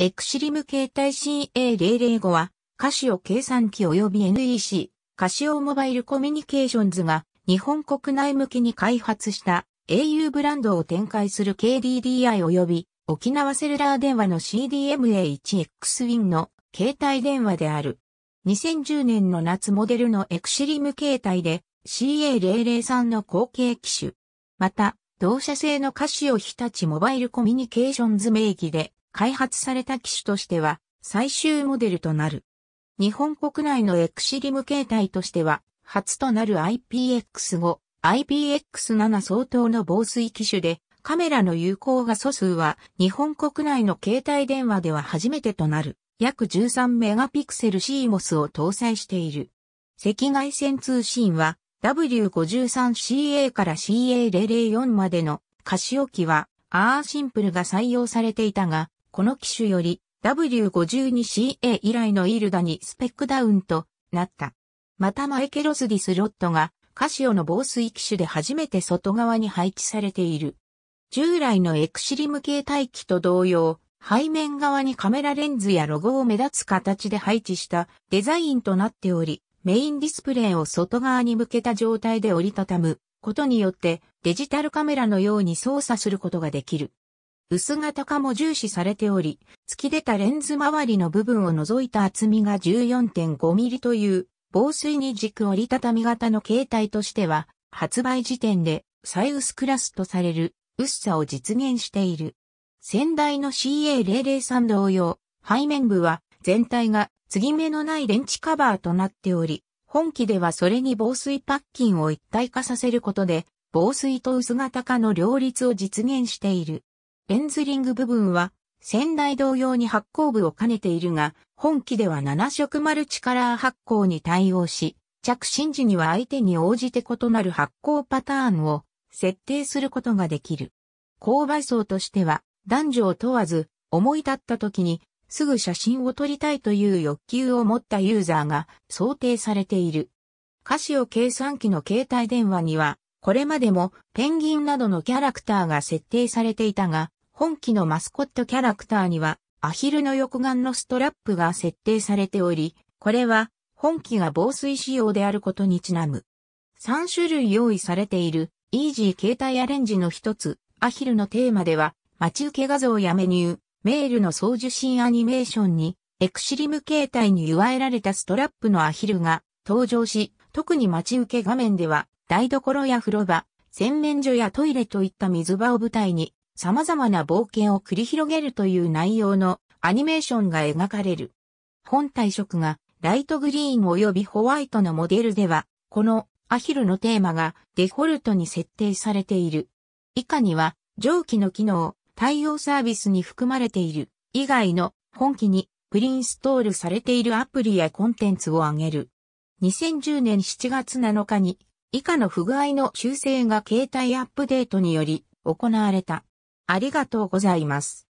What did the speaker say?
エクシリム形態 CA005 は、カシオ計算機及び NEC、カシオモバイルコミュニケーションズが日本国内向けに開発した au ブランドを展開する KDDI 及び沖縄セルラー電話の CDMA1X Win の携帯電話である。2010年の夏モデルのエクシリム形態で CA003 の後継機種。また、同社製のカシオ日立モバイルコミュニケーションズ名義で開発された機種としては最終モデルとなる。日本国内の x シ i m 形態としては初となる IPX5、IPX7 相当の防水機種でカメラの有効画素数は日本国内の携帯電話では初めてとなる約13メガピクセル CMOS を搭載している。赤外線通信は W53CA から CA004 までのカシオ機はアーシンプルが採用されていたがこの機種より W52CA 以来のイールダにスペックダウンとなった。またマイケロスディスロットがカシオの防水機種で初めて外側に配置されている。従来のエクシリム形態機と同様、背面側にカメラレンズやロゴを目立つ形で配置したデザインとなっており、メインディスプレイを外側に向けた状態で折りたたむことによってデジタルカメラのように操作することができる。薄型化も重視されており、突き出たレンズ周りの部分を除いた厚みが 14.5mm という防水に軸折りたたみ型の形態としては、発売時点で最薄クラスとされる薄さを実現している。先代の CA003 同様、背面部は全体が継ぎ目のないレンチカバーとなっており、本機ではそれに防水パッキンを一体化させることで、防水と薄型化の両立を実現している。ベンズリング部分は、先代同様に発行部を兼ねているが、本機では7色マルチカラー発行に対応し、着信時には相手に応じて異なる発行パターンを設定することができる。購買層としては、男女を問わず、思い立った時に、すぐ写真を撮りたいという欲求を持ったユーザーが想定されている。カシオ計算機の携帯電話には、これまでもペンギンなどのキャラクターが設定されていたが、本機のマスコットキャラクターには、アヒルの横眼のストラップが設定されており、これは、本機が防水仕様であることにちなむ。3種類用意されている、イージー携帯アレンジの一つ、アヒルのテーマでは、待ち受け画像やメニュー、メールの送受信アニメーションに、エクシリム携帯に祝えられたストラップのアヒルが登場し、特に待ち受け画面では、台所や風呂場、洗面所やトイレといった水場を舞台に、様々な冒険を繰り広げるという内容のアニメーションが描かれる。本体色がライトグリーン及びホワイトのモデルでは、このアヒルのテーマがデフォルトに設定されている。以下には上記の機能、対応サービスに含まれている以外の本機にプリンストールされているアプリやコンテンツを挙げる。2010年7月7日に以下の不具合の修正が携帯アップデートにより行われた。ありがとうございます。